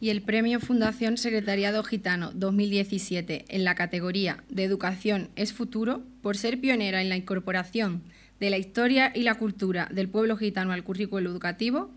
y el Premio Fundación Secretariado Gitano 2017 en la categoría de Educación es Futuro por ser pionera en la incorporación de la historia y la cultura del pueblo gitano al currículo educativo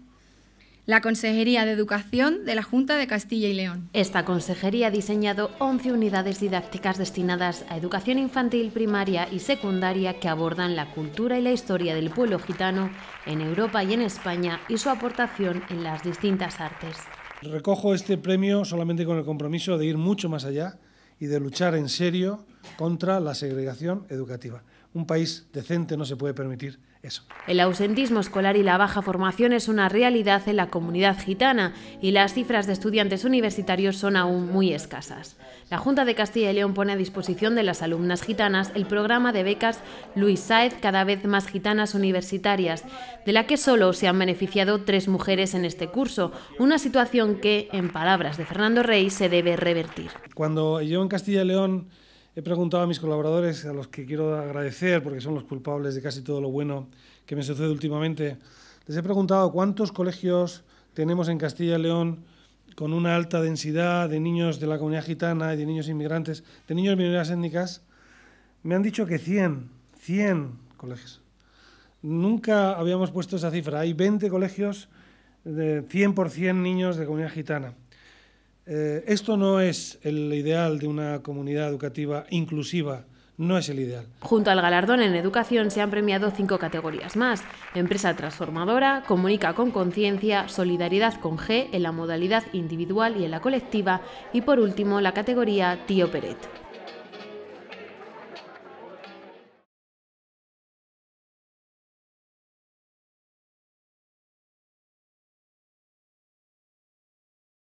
la Consejería de Educación de la Junta de Castilla y León. Esta consejería ha diseñado 11 unidades didácticas destinadas a educación infantil, primaria y secundaria que abordan la cultura y la historia del pueblo gitano en Europa y en España y su aportación en las distintas artes. Recojo este premio solamente con el compromiso de ir mucho más allá y de luchar en serio contra la segregación educativa un país decente no se puede permitir eso. El ausentismo escolar y la baja formación es una realidad en la comunidad gitana y las cifras de estudiantes universitarios son aún muy escasas. La Junta de Castilla y León pone a disposición de las alumnas gitanas el programa de becas Luis Saez cada vez más gitanas universitarias, de la que solo se han beneficiado tres mujeres en este curso, una situación que, en palabras de Fernando Rey, se debe revertir. Cuando yo en Castilla y León He preguntado a mis colaboradores, a los que quiero agradecer porque son los culpables de casi todo lo bueno que me sucede últimamente, les he preguntado cuántos colegios tenemos en Castilla y León con una alta densidad de niños de la comunidad gitana y de niños inmigrantes, de niños de minorías étnicas. Me han dicho que 100, 100 colegios. Nunca habíamos puesto esa cifra. Hay 20 colegios de 100% niños de comunidad gitana. Eh, esto no es el ideal de una comunidad educativa inclusiva, no es el ideal. Junto al galardón en educación se han premiado cinco categorías más. Empresa transformadora, comunica con conciencia, solidaridad con G en la modalidad individual y en la colectiva y por último la categoría Tío Peret.